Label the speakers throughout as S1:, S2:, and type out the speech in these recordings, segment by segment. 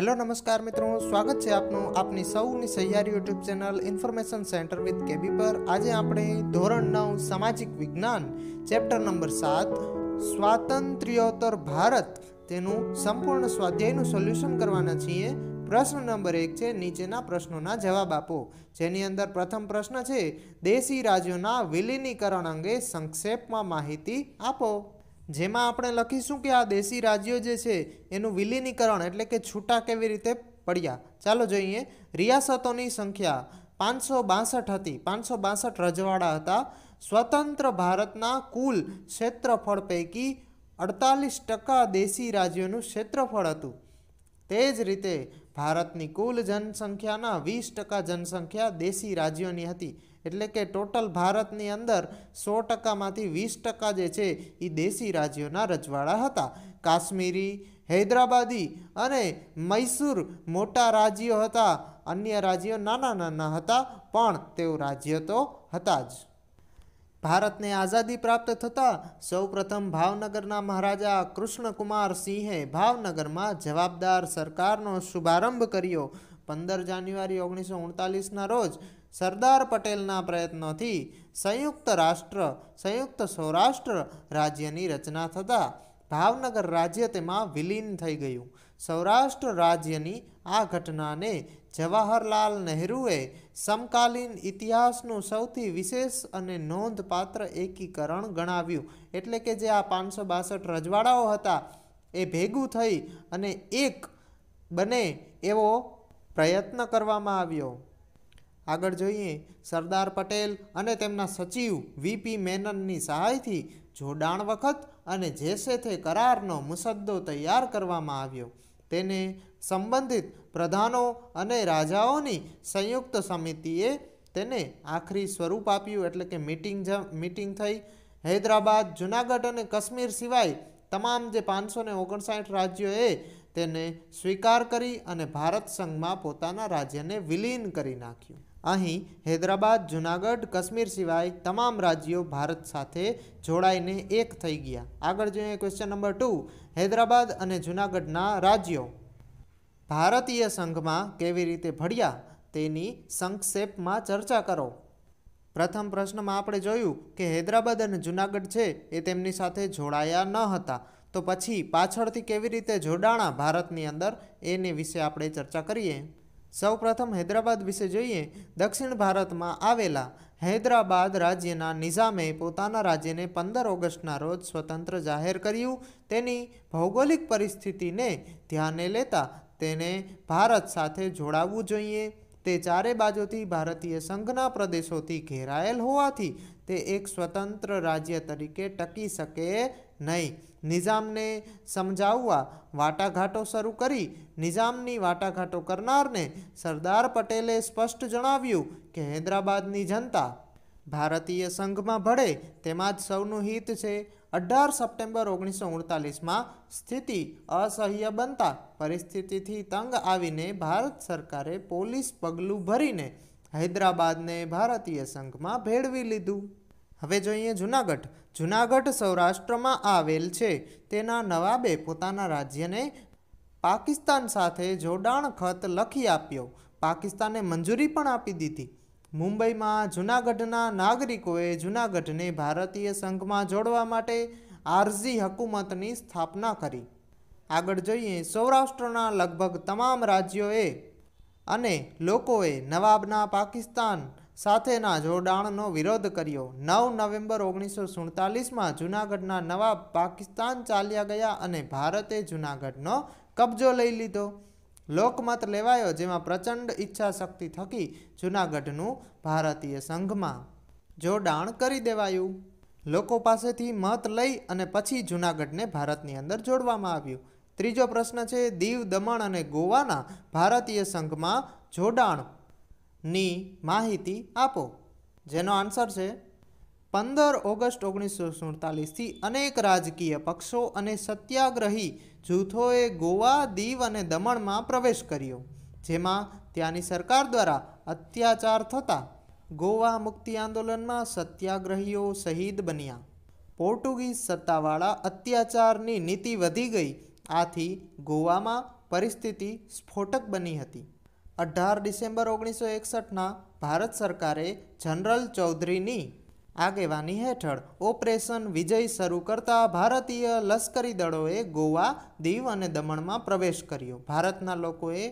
S1: hello નમસ્કાર મિત્રો સ્વાગત છે આપનું આપની સૌની સહિયારી YouTube channel information centre with KB પર આજે આપણે ધોરણ નવ સામાજિક વિજ્ઞાન ચેપ્ટર નંબર સાત સ્વાતંત્ર્યોત્તર ભારત તેનું સંપૂર્ણ સ્વાધ્યાયનું સોલ્યુશન કરવાના છીએ પ્રશ્ન નંબર એક છે નીચેના પ્રશ્નોના જવાબ આપો જેની અંદર પ્રથમ પ્રશ્ન છે દેશી રાજ્યોના વિલીનીકરણ અંગે સંક્ષેપમાં માહિતી આપો જેમાં આપણે લખીશું કે આ દેશી રાજ્યો જે છે એનું વિલીનીકરણ એટલે કે છૂટા કેવી રીતે પડ્યા ચાલો જોઈએ રિયાસતોની સંખ્યા પાંચસો બાસઠ હતી પાંચસો બાસઠ રજવાડા હતા સ્વતંત્ર ભારતના કુલ ક્ષેત્રફળ પૈકી અડતાલીસ ટકા દેશી રાજ્યોનું ક્ષેત્રફળ હતું તે જ રીતે ભારતની કુલ જનસંખ્યાના વીસ ટકા જનસંખ્યા દેશી રાજ્યોની હતી એટલે કે ટોટલ ભારતની અંદર સો ટકામાંથી વીસ ટકા જે છે એ દેશી રાજ્યોના રજવાડા હતા કાશ્મીરી હૈદરાબાદી અને મૈસૂર મોટા રાજ્યો હતા અન્ય રાજ્યો નાના નાના હતા પણ તેઓ રાજ્ય તો હતા જ ભારતને આઝાદી પ્રાપ્ત થતાં સૌપ્રથમ ભાવનગરના મહારાજા કૃષ્ણકુમાર સિંહે ભાવનગરમાં જવાબદાર સરકારનો શુભારંભ કર્યો પંદર જાન્યુઆરી ઓગણીસો ઉણતાલીસના રોજ સરદાર પટેલના પ્રયત્નોથી સંયુક્ત રાષ્ટ્ર સંયુક્ત સૌરાષ્ટ્ર રાજ્યની રચના થતાં ભાવનગર રાજ્ય તેમાં વિલીન થઈ ગયું સૌરાષ્ટ્ર રાજ્યની આ ઘટનાને જવાહરલાલ નહેરુએ સમકાલીન ઇતિહાસનું સૌથી વિશેષ અને નોંધપાત્ર એકીકરણ ગણાવ્યું એટલે કે જે આ પાંચસો બાસઠ રજવાડાઓ હતા એ ભેગું થઈ અને એક બને એવો પ્રયત્ન કરવામાં આવ્યો આગળ જોઈએ સરદાર પટેલ અને તેમના સચિવ વીપી મેનનની સહાયથી જોડાણ વખત અને જેસે તે કરારનો મુસદ્દો તૈયાર કરવામાં આવ્યો તેને સંબંધિત પ્રધાનો અને રાજાઓની સંયુક્ત સમિતિએ તેને આખરી સ્વરૂપ આપ્યું એટલે કે મિટિંગ મિટિંગ થઈ હૈદરાબાદ જુનાગઢ અને કશ્મીર સિવાય તમામ જે પાંચસો ને ઓગણસાઠ રાજ્યોએ તેને સ્વીકાર કરી અને ભારત સંઘમાં પોતાના રાજ્યને વિલીન કરી નાખ્યું અહીં હૈદરાબાદ જુનાગઢ કાશ્મીર સિવાય તમામ રાજ્યો ભારત સાથે જોડાઈને એક થઈ ગયા આગળ જોઈએ ક્વેશ્ચન નંબર ટુ હૈદરાબાદ અને જુનાગઢના રાજ્યો ભારતીય સંઘમાં કેવી રીતે ભળ્યા તેની સંક્ષેપમાં ચર્ચા કરો પ્રથમ પ્રશ્નમાં આપણે જોયું કે હૈદરાબાદ અને જુનાગઢ છે એ તેમની સાથે જોડાયા ન હતા તો પછી પાછળથી કેવી રીતે જોડાણા ભારતની અંદર એને વિશે આપણે ચર્ચા કરીએ સૌપ્રથમ હૈદરાબાદ વિશે જોઈએ દક્ષિણ ભારતમાં આવેલા હૈદરાબાદ રાજ્યના નિઝામે પોતાના રાજ્યને પંદર ઓગસ્ટના રોજ સ્વતંત્ર જાહેર કર્યું તેની ભૌગોલિક પરિસ્થિતિને ધ્યાને લેતા તેને ભારત સાથે જોડાવવું જોઈએ તે ચારે બાજુથી ભારતીય સંઘના પ્રદેશોથી ઘેરાયેલ હોવાથી તે એક સ્વતંત્ર રાજ્ય તરીકે ટકી શકે નહીં નિઝામને સમજાવવા વાટાઘાટો શરૂ કરી નિઝામની વાટાઘાટો કરનારને સરદાર પટેલે સ્પષ્ટ જણાવ્યું કે હૈદરાબાદની જનતા ભારતીય સંઘમાં ભળે તેમાં જ સૌનું હિત છે અઢાર સપ્ટેમ્બર ઓગણીસો ઓડતાલીસમાં સ્થિતિ અસહ્ય બનતા પરિસ્થિતિથી તંગ આવીને ભારત સરકારે પોલીસ પગલું ભરીને હૈદરાબાદને ભારતીય સંઘમાં ભેળવી લીધું હવે જોઈએ જૂનાગઢ જૂનાગઢ સૌરાષ્ટ્રમાં આવેલ છે તેના નવાબે પોતાના રાજ્યને પાકિસ્તાન સાથે જોડાણ ખત લખી આપ્યો પાકિસ્તાને મંજૂરી પણ આપી દીધી મુંબઈમાં જૂનાગઢના નાગરિકોએ જૂનાગઢને ભારતીય સંઘમાં જોડવા માટે આરઝી હકુમતની સ્થાપના કરી આગળ જોઈએ સૌરાષ્ટ્રના લગભગ તમામ રાજ્યોએ અને લોકોએ નવાબના પાકિસ્તાન સાથેના જોડાણનો વિરોધ કર્યો નવ નવેમ્બર ઓગણીસો સુડતાલીસમાં જૂનાગઢના નવાબ પાકિસ્તાન ચાલ્યા ગયા અને ભારતે જૂનાગઢનો કબજો લઈ લીધો લોકમત લેવાયો જેમાં પ્રચંડ ઈચ્છા શક્તિ થકી જૂનાગઢનું ભારતીય સંઘમાં જોડાણ કરી દેવાયું લોકો પાસેથી મત લઈ અને પછી જૂનાગઢને ભારતની અંદર જોડવામાં આવ્યું ત્રીજો પ્રશ્ન છે દીવ દમણ અને ગોવાના ભારતીય સંઘમાં જોડાણ ની માહિતી આપો જેનો આન્સર છે પંદર ઓગસ્ટ ઓગણીસો સુડતાલીસથી અનેક રાજકીય પક્ષો અને સત્યાગ્રહી જૂથોએ ગોવા દીવ અને દમણમાં પ્રવેશ કર્યો જેમાં ત્યાંની સરકાર દ્વારા અત્યાચાર થતા ગોવા મુક્તિ આંદોલનમાં સત્યાગ્રહીઓ શહીદ બન્યા પોર્ટુગીઝ સત્તાવાળા અત્યાચારની નીતિ વધી ગઈ આથી ગોવામાં પરિસ્થિતિ સ્ફોટક બની હતી અઢાર ડિસેમ્બર ઓગણીસો એકસઠના ભારત સરકારે જનરલ ચૌધરીની આગેવાની હેઠળ ઓપરેશન વિજય શરૂ કરતા ભારતીય લશ્કરી દળોએ ગોવા દીવ અને દમણમાં પ્રવેશ કર્યો ભારતના લોકોએ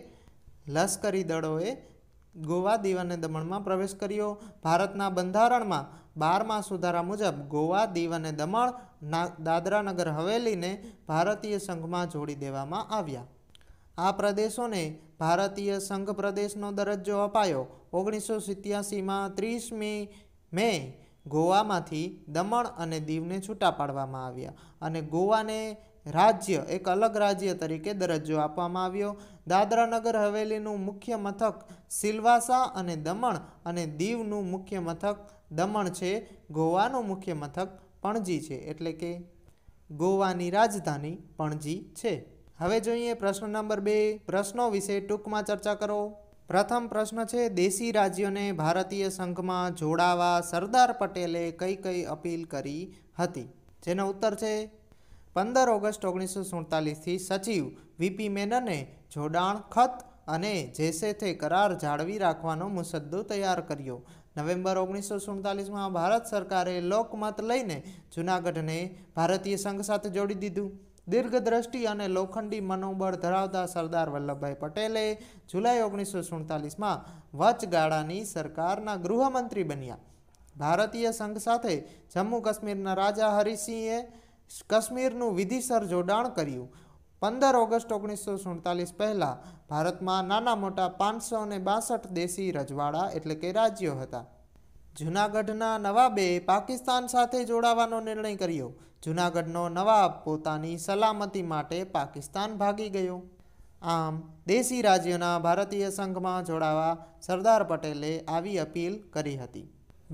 S1: લશ્કરી દળોએ ગોવા દીવ અને દમણમાં પ્રવેશ કર્યો ભારતના બંધારણમાં બારમા સુધારા મુજબ ગોવા દીવ અને દમણ દાદરા નગર હવેલીને ભારતીય સંઘમાં જોડી દેવામાં આવ્યા આ પ્રદેશોને ભારતીય સંઘ પ્રદેશનો દરજ્જો અપાયો ઓગણીસો સિત્યાસીમાં ત્રીસમી મે ગોવામાંથી દમણ અને દીવને છૂટા પાડવામાં આવ્યા અને ગોવાને રાજ્ય એક અલગ રાજ્ય તરીકે દરજ્જો આપવામાં આવ્યો દાદરાનગર હવેલીનું મુખ્ય મથક સિલવાસા અને દમણ અને દીવનું મુખ્ય મથક દમણ છે ગોવાનું મુખ્ય મથક પણજી છે એટલે કે ગોવાની રાજધાની પણજી છે હવે જોઈએ પ્રશ્ન નંબર બે પ્રશ્નો વિશે ટૂંકમાં ચર્ચા કરો પ્રથમ પ્રશ્ન છે દેશી રાજ્યોને ભારતીય સંઘમાં જોડાવા સરદાર પટેલે કઈ કઈ અપીલ કરી હતી જેનો ઉત્તર છે પંદર ઓગસ્ટ ઓગણીસો સુડતાલીસથી સચિવ વીપી મેનને જોડાણ ખત અને જેસેથે કરાર જાળવી રાખવાનો મુસદ્દો તૈયાર કર્યો નવેમ્બર ઓગણીસો સુડતાલીસમાં ભારત સરકારે લોકમત લઈને જૂનાગઢને ભારતીય સંઘ સાથે જોડી દીધું દીર્ઘદ્રષ્ટિ અને લોખંડી મનોબળ ધરાવતા સરદાર વલ્લભભાઈ પટેલે જુલાઈ ઓગણીસો સુડતાલીસમાં વચગાળાની સરકારના ગૃહમંત્રી બન્યા ભારતીય સંઘ સાથે જમ્મુ કાશ્મીરના રાજા હરિસિંહે કાશ્મીરનું વિધિસર જોડાણ કર્યું પંદર ઓગસ્ટ ઓગણીસો સુડતાલીસ પહેલાં ભારતમાં નાના મોટા પાંચસો ને બાસઠ દેશી રજવાડા એટલે કે રાજ્યો હતા જૂનાગઢના નવાબે પાકિસ્તાન સાથે જોડાવાનો નિર્ણય કર્યો જૂનાગઢનો નવાબ પોતાની સલામતી માટે પાકિસ્તાન ભાગી ગયો આમ દેશી રાજ્યોના ભારતીય સંઘમાં જોડાવા સરદાર પટેલે આવી અપીલ કરી હતી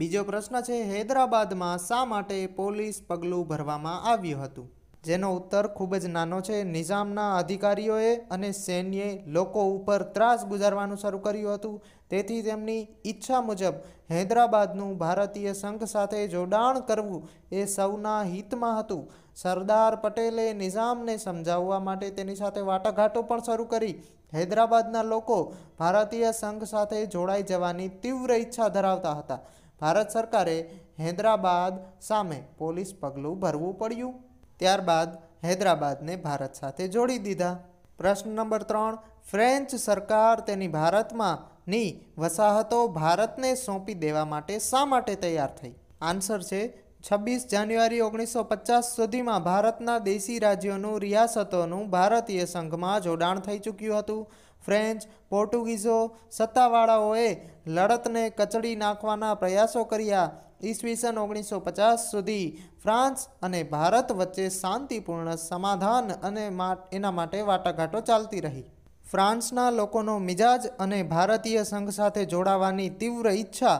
S1: બીજો પ્રશ્ન છે હૈદરાબાદમાં શા માટે પોલીસ પગલું ભરવામાં આવ્યું હતું જેનો ઉત્તર ખૂબ જ નાનો છે નિઝામના અધિકારીઓએ અને સૈન્યએ લોકો ઉપર ત્રાસ ગુજારવાનું શરૂ કર્યું હતું તેથી તેમની ઈચ્છા મુજબ હૈદરાબાદનું ભારતીય સંઘ સાથે જોડાણ કરવું એ સૌના હિતમાં હતું સરદાર પટેલે નિઝામને સમજાવવા માટે તેની સાથે વાટાઘાટો પણ શરૂ કરી હૈદરાબાદના લોકો ભારતીય સંઘ સાથે જોડાઈ જવાની તીવ્ર ઈચ્છા ધરાવતા હતા ભારત સરકારે હૈદરાબાદ સામે પોલીસ પગલું ભરવું પડ્યું ત્યારબાદ હૈદરાબાદને ભારત સાથે જોડી દીધા પ્રશ્ન નંબર ત્રણ ફ્રેન્ચ સરકાર તેની ભારતમાંની વસાહતો ભારતને સોંપી દેવા માટે શા માટે તૈયાર થઈ આન્સર છે છવ્વીસ જાન્યુઆરી ઓગણીસો પચાસ સુધીમાં ભારતના દેશી રાજ્યોનું રિયાસતોનું ભારતીય સંઘમાં જોડાણ થઈ ચૂક્યું હતું ફ્રેન્ચ પોર્ટુગીઝો સત્તાવાળાઓએ લડતને કચડી નાખવાના પ્રયાસો કર્યા ઈસવીસન ઓગણીસો પચાસ સુધી ફ્રાન્સ અને ભારત વચ્ચે શાંતિપૂર્ણ સમાધાન અને એના માટે વાટાઘાટો ચાલતી રહી ફ્રાન્સના લોકોનો મિજાજ અને ભારતીય સંઘ સાથે જોડાવાની તીવ્ર ઈચ્છા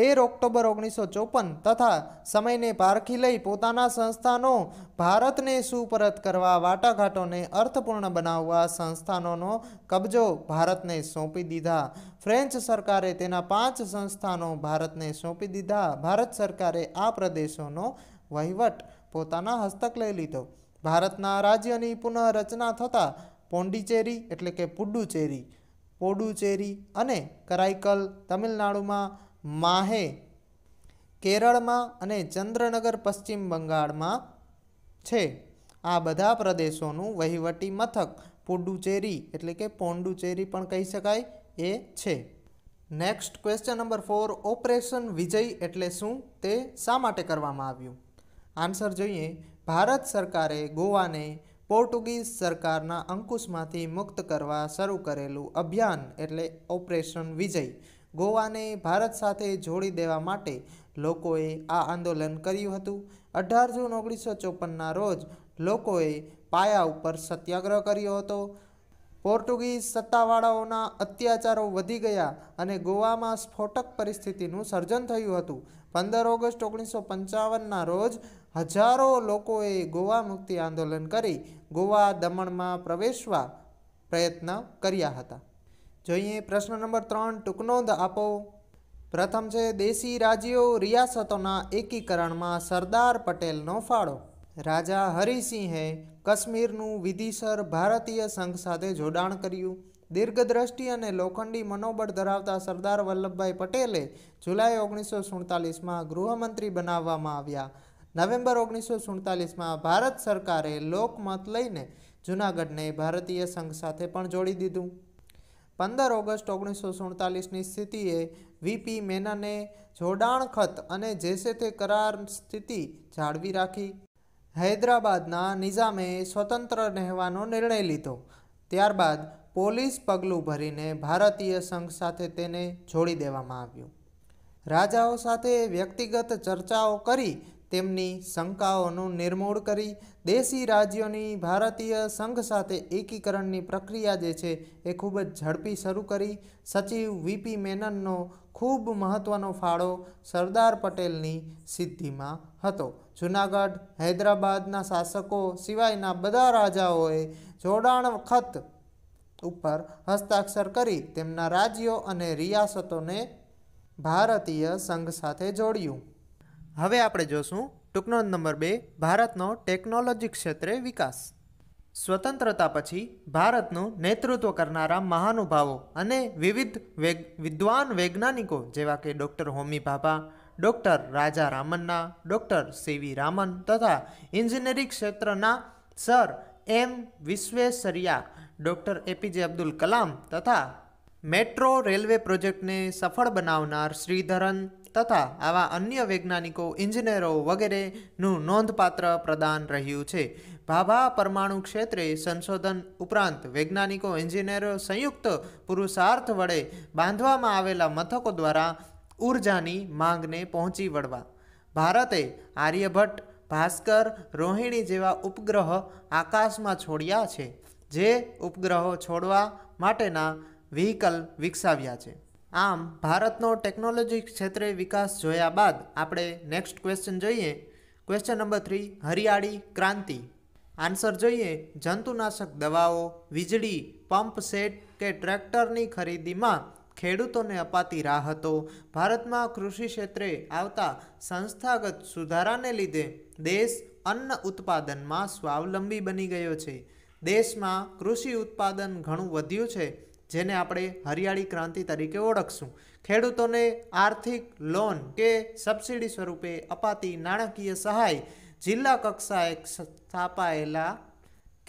S1: તેર ઓક્ટોબર ઓગણીસો ચોપન તથા સમયને પારખી લઈ પોતાના સંસ્થાનો ભારતને સુપરત કરવા વાટાઘાટોને અર્થપૂર્ણ બનાવવા સંસ્થાનોનો કબજો ભારતને સોંપી દીધા ફ્રેન્ચ સરકારે તેના પાંચ સંસ્થાનો ભારતને સોંપી દીધા ભારત સરકારે આ પ્રદેશોનો વહીવટ પોતાના હસ્તક લઈ લીધો ભારતના રાજ્યની પુનઃરચના થતાં પોંડિચેરી એટલે કે પુડુચેરી પોડુચેરી અને કરાઈકલ તમિલનાડુમાં માહે કેરળમાં અને ચંદ્રનગર પશ્ચિમ બંગાળમાં છે આ બધા પ્રદેશોનું વહીવટી મથક પુડુચેરી એટલે કે પોંડુચેરી પણ કહી શકાય એ છે next question number four operation Vijay એટલે શું તે શા માટે કરવામાં આવ્યું આન્સર જોઈએ ભારત સરકારે ગોવાને પોર્ટુગીઝ સરકારના અંકુશમાંથી મુક્ત કરવા શરૂ કરેલું અભિયાન એટલે ઓપરેશન વિજય ગોવાને ભારત સાથે જોડી દેવા માટે લોકોએ આ આંદોલન કર્યું હતું અઢાર જૂન ઓગણીસો ચોપનના રોજ લોકોએ પાયા ઉપર સત્યાગ્રહ કર્યો હતો પોર્ટુગીઝ સત્તાવાળાઓના અત્યાચારો વધી ગયા અને ગોવામાં સ્ફોટક પરિસ્થિતિનું સર્જન થયું હતું પંદર ઓગસ્ટ ઓગણીસો પંચાવનના રોજ હજારો લોકોએ ગોવા મુક્તિ આંદોલન કરી ગોવા દમણમાં પ્રવેશવા પ્રયત્ન કર્યા હતા જોઈએ પ્રશ્ન નંબર ત્રણ ટૂંકનો નોંધ આપો પ્રથમ છે દેશી રાજ્યો રિયાસતોના એકીકરણમાં સરદાર પટેલનો ફાળો રાજા હરિસિંહે કાશ્મીરનું વિધિસર ભારતીય સંઘ સાથે જોડાણ કર્યું દીર્ઘદ્રષ્ટિ અને લોખંડી મનોબળ ધરાવતા સરદાર વલ્લભભાઈ પટેલે જુલાઈ ઓગણીસો સુડતાલીસમાં ગૃહમંત્રી બનાવવામાં આવ્યા નવેમ્બર ઓગણીસો સુડતાલીસમાં ભારત સરકારે લોકમત લઈને જૂનાગઢને ભારતીય સંઘ સાથે પણ જોડી દીધું પંદર ઓગસ્ટ ઓગણીસો સુડતાલીસની સ્થિતિએ વીપી મેનને જોડાણ ખત અને જેસે તે કરાર સ્થિતિ જાળવી રાખી હૈદરાબાદના નિઝામે સ્વતંત્ર રહેવાનો નિર્ણય લીધો ત્યારબાદ પોલીસ પગલું ભરીને ભારતીય સંઘ સાથે તેને જોડી દેવામાં આવ્યું રાજાઓ સાથે વ્યક્તિગત ચર્ચાઓ કરી તેમની શંકાઓનું નિર્મૂળ કરી દેશી રાજ્યોની ભારતીય સંઘ સાથે એકીકરણની પ્રક્રિયા જે છે એ ખૂબ જ ઝડપી શરૂ કરી સચિવ વીપી મેનનનો ખૂબ મહત્ત્વનો ફાળો સરદાર પટેલની સિદ્ધિમાં હતો જૂનાગઢ હૈદરાબાદના શાસકો સિવાયના બધા રાજાઓએ જોડાણ વખત ઉપર હસ્તાક્ષર કરી તેમના રાજ્યો અને રિયાસતોને ભારતીય સંઘ સાથે જોડ્યું હવે આપણે જોશું ટૂંકનો નંબર બે ભારતનો ટેકનોલોજી ક્ષેત્રે વિકાસ સ્વતંત્રતા પછી ભારતનું નેતૃત્વ કરનારા મહાનુભાવો અને વિવિધ વિદ્વાન વૈજ્ઞાનિકો જેવા કે doctor Homi Bhabha doctor Raja Ramanna doctor C V Raman તથા ઇન્જિનિયરિંગ ક્ષેત્રના sir M Visvesvaraya doctor A P J Abdul Kalam તથા મેટ્રો રેલવે પ્રોજેક્ટને સફળ બનાવનાર શ્રીધરન તથા આવા અન્ય વૈજ્ઞાનિકો ઇજનેરો વગેરેનું નોંધપાત્ર પ્રદાન રહ્યું છે ભાભા પરમાણુ ક્ષેત્રે સંશોધન ઉપરાંત વૈજ્ઞાનિકો એન્જિનિયરો સંયુક્ત પુરુષાર્થ વડે બાંધવામાં આવેલા મથકો દ્વારા ઉર્જાની માંગને પહોંચી વળવા ભારતે આર્યભટ્ટ ભાસ્કર રોહિણી જેવા ઉપગ્રહ આકાશમાં છોડ્યા છે જે ઉપગ્રહો છોડવા માટેના વ્હીકલ વિકસાવ્યા છે આમ ભારતનો ટેકનોલોજી ક્ષેત્રે વિકાસ જોયા બાદ આપણે નેક્સ્ટ ક્વેશ્ચન જોઈએ ક્વેશ્ચન નંબર થ્રી હરિયાળી ક્રાંતિ આન્સર જોઈએ જંતુનાશક દવાઓ વીજળી પંપ સેટ કે ટ્રેક્ટરની ખરીદીમાં ખેડૂતોને અપાતી રાહતો ભારતમાં કૃષિ ક્ષેત્રે આવતા સંસ્થાગત સુધારાને લીધે દેશ અન્ન ઉત્પાદનમાં સ્વાવલંબી બની ગયો છે દેશમાં કૃષિ ઉત્પાદન ઘણું વધ્યું છે જેને આપણે હરિયાળી ક્રાંતિ તરીકે ઓળખશું ખેડૂતોને આર્થિક લોન કે સબસિડી સ્વરૂપે અપાતી નાણાકીય સહાય જિલ્લા કક્ષાએ સ્થાપાયેલા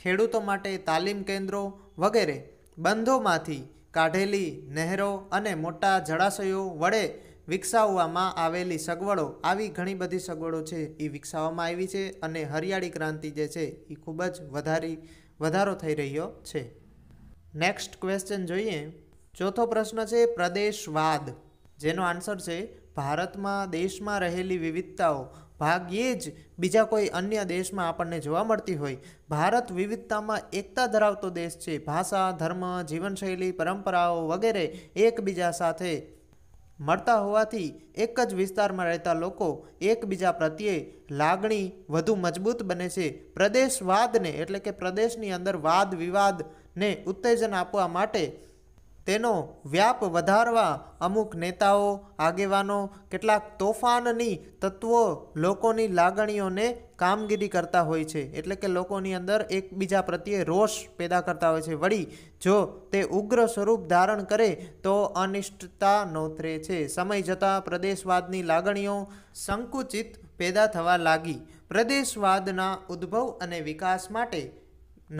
S1: ખેડૂતો માટે તાલીમ કેન્દ્રો વગેરે બંધોમાંથી કાઢેલી નહેરો અને મોટા જળાશયો વડે વિકસાવવામાં આવેલી સગવડો આવી ઘણી બધી સગવડો છે એ વિકસાવવામાં આવી છે અને હરિયાળી ક્રાંતિ જે છે એ ખૂબ જ વધારી વધારો થઈ રહ્યો છે નેક્સ્ટ ક્વેશ્ચન જોઈએ ચોથો પ્રશ્ન છે પ્રદેશવાદ જેનો આન્સર છે ભારતમાં દેશમાં રહેલી વિવિધતાઓ ભાગ્યે જ બીજા કોઈ અન્ય દેશમાં આપણને જોવા મળતી હોય ભારત વિવિધતામાં એકતા ધરાવતો દેશ છે ભાષા ધર્મ જીવનશૈલી પરંપરાઓ વગેરે એકબીજા સાથે મળતા હોવાથી એક જ વિસ્તારમાં રહેતા લોકો એકબીજા પ્રત્યે લાગણી વધુ મજબૂત બને છે પ્રદેશવાદને એટલે કે પ્રદેશની અંદર વાદ વિવાદ ને ઉત્તેજન આપવા માટે તેનો વ્યાપ વધારવા અમુક નેતાઓ આગેવાનો કેટલાક તોફાનની તત્વો લોકોની લાગણીઓને કામગીરી કરતા હોય છે એટલે કે લોકોની અંદર એકબીજા પ્રત્યે રોષ પેદા કરતા હોય છે વળી જો તે ઉગ્ર સ્વરૂપ ધારણ કરે તો અનિષ્ટતા નોતરે છે સમય જતાં પ્રદેશવાદની લાગણીઓ સંકુચિત પેદા થવા લાગી પ્રદેશવાદના ઉદ્ભવ અને વિકાસ માટે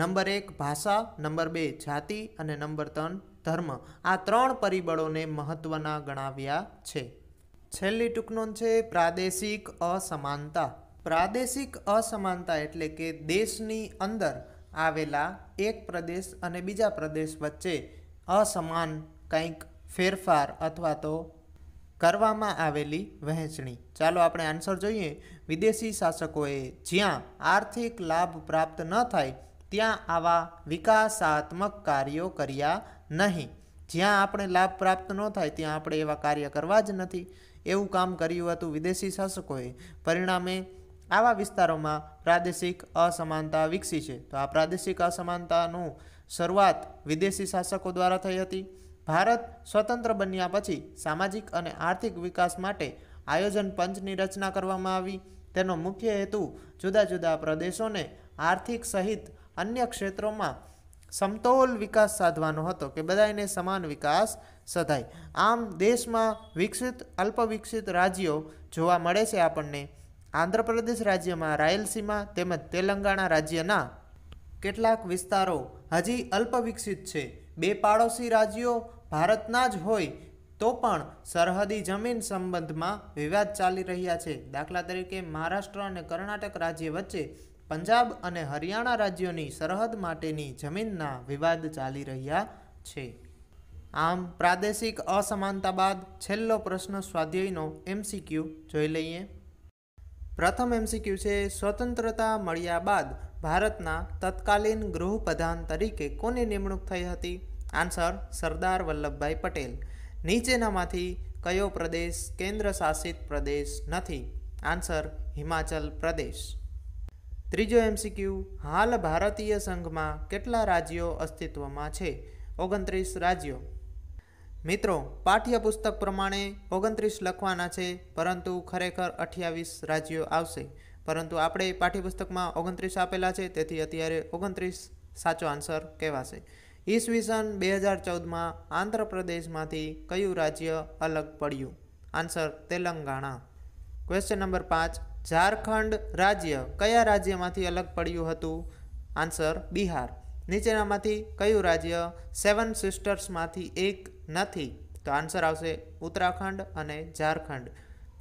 S1: નંબર એક ભાષા નંબર બે જાતિ અને નંબર ત્રણ ધર્મ આ ત્રણ પરિબળોને મહત્ત્વના ગણાવ્યા છે છેલ્લી ટૂંકનોંધ છે પ્રાદેશિક અસમાનતા પ્રાદેશિક અસમાનતા એટલે કે દેશની અંદર આવેલા એક પ્રદેશ અને બીજા પ્રદેશ વચ્ચે અસમાન કંઈક ફેરફાર અથવા તો કરવામાં આવેલી વહેંચણી ચાલો આપણે આન્સર જોઈએ વિદેશી શાસકોએ જ્યાં આર્થિક લાભ પ્રાપ્ત ન થાય ત્યાં આવા વિકાસાત્મક કાર્યો કર્યા નહીં જ્યાં આપણે લાભ પ્રાપ્ત ન થાય ત્યાં આપણે એવા કાર્ય કરવા જ નથી એવું કામ કર્યું હતું વિદેશી શાસકોએ પરિણામે આવા વિસ્તારોમાં પ્રાદેશિક અસમાનતા વિકસી છે તો આ પ્રાદેશિક અસમાનતાનું શરૂઆત વિદેશી શાસકો દ્વારા થઈ હતી ભારત સ્વતંત્ર બન્યા પછી સામાજિક અને આર્થિક વિકાસ માટે આયોજન પંચની રચના કરવામાં આવી તેનો મુખ્ય હેતુ જુદા જુદા પ્રદેશોને આર્થિક સહિત અન્ય ક્ષેત્રોમાં સમતોલ વિકાસ સાધવાનો હતો કે બધાને સમાન વિકાસ સધાય આમ દેશમાં વિકસિત અલ્પવિકસિત રાજ્યો જોવા મળે છે આપણને આંધ્રપ્રદેશ રાજ્યમાં રાયલસીમા તેમજ તેલંગાણા રાજ્યના કેટલાક વિસ્તારો હજી અલ્પવિકસિત છે બે પાડોશી રાજ્યો ભારતના જ હોય તો પણ સરહદી જમીન સંબંધમાં વિવાદ ચાલી રહ્યા છે દાખલા તરીકે મહારાષ્ટ્ર અને કર્ણાટક રાજ્ય વચ્ચે પંજાબ અને હરિયાણા રાજ્યોની સરહદ માટેની જમીનના વિવાદ ચાલી રહ્યા છે આમ પ્રાદેશિક અસમાનતા બાદ છેલ્લો પ્રશ્ન સ્વાધ્યાયનો એમસીક્યુ જોઈ લઈએ પ્રથમ એમસીક્યુ છે સ્વતંત્રતા મળ્યા બાદ ભારતના તત્કાલીન ગૃહપ્રધાન તરીકે કોની નિમણૂક થઈ હતી આન્સર સરદાર વલ્લભભાઈ પટેલ નીચેનામાંથી કયો પ્રદેશ કેન્દ્ર શાસિત પ્રદેશ નથી આન્સર હિમાચલ પ્રદેશ ત્રીજો એમસીક્યુ હાલ ભારતીય સંઘમાં કેટલા રાજ્યો અસ્તિત્વમાં છે ઓગણત્રીસ રાજ્યો મિત્રો પાઠ્યપુસ્તક પ્રમાણે ઓગણત્રીસ લખવાના છે પરંતુ ખરેખર અઠ્યાવીસ રાજ્યો આવશે પરંતુ આપણે પાઠ્યપુસ્તકમાં ઓગણત્રીસ આપેલા છે તેથી અત્યારે ઓગણત્રીસ સાચો આન્સર કહેવાશે ઈસવીસન બે હજાર ચૌદમાં આંધ્રપ્રદેશમાંથી કયું રાજ્ય અલગ પડ્યું આન્સર તેલંગાણા ક્વેશ્ચન નંબર પાંચ ઝારખંડ રાજ્ય કયા રાજ્યમાંથી અલગ પડ્યું હતું આન્સર બિહાર નીચેનામાંથી કયું રાજ્ય સેવન સિસ્ટર્સમાંથી એક નથી તો આન્સર આવશે ઉત્તરાખંડ અને ઝારખંડ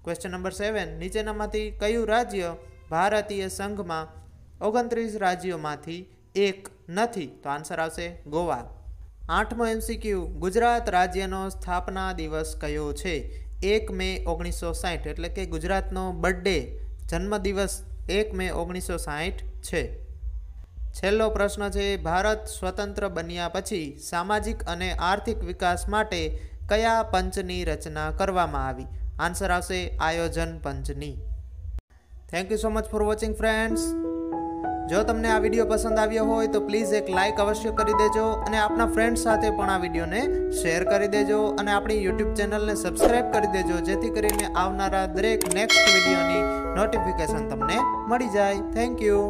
S1: ક્વેશ્ચન નંબર સેવન નીચેનામાંથી કયું રાજ્ય ભારતીય સંઘમાં ઓગણત્રીસ રાજ્યોમાંથી એક નથી તો આન્સર આવશે ગોવા આઠમો એમસીક્યુ ગુજરાત રાજ્યનો સ્થાપના દિવસ કયો છે એક મે ઓગણીસો સાઠ એટલે કે ગુજરાતનો બર્થડે જન્મદિવસ એક મે ઓગણીસો સાહીઠ છે છેલ્લો પ્રશ્ન છે ભારત સ્વતંત્ર બન્યા પછી સામાજિક અને આર્થિક વિકાસ માટે કયા પંચની રચના કરવામાં આવી આન્સર આવશે આયોજન પંચની thank you so much for watching friends જો તમને આ વિડીયો પસંદ આવ્યો હોય તો પ્લીઝ એક લાઇક અવશ્ય કરી દેજો અને આપણા ફ્રેન્ડ સાથે પણ આ વિડીયોને શેર કરી દેજો અને આપણી યુટ્યુબ ચેનલને સબસ્ક્રાઇબ કરી દેજો જેથી કરીને આવનારા દરેક નેક્સ્ટ વિડીયોની નોટિફિકેશન તમને મળી જાય થેન્ક યુ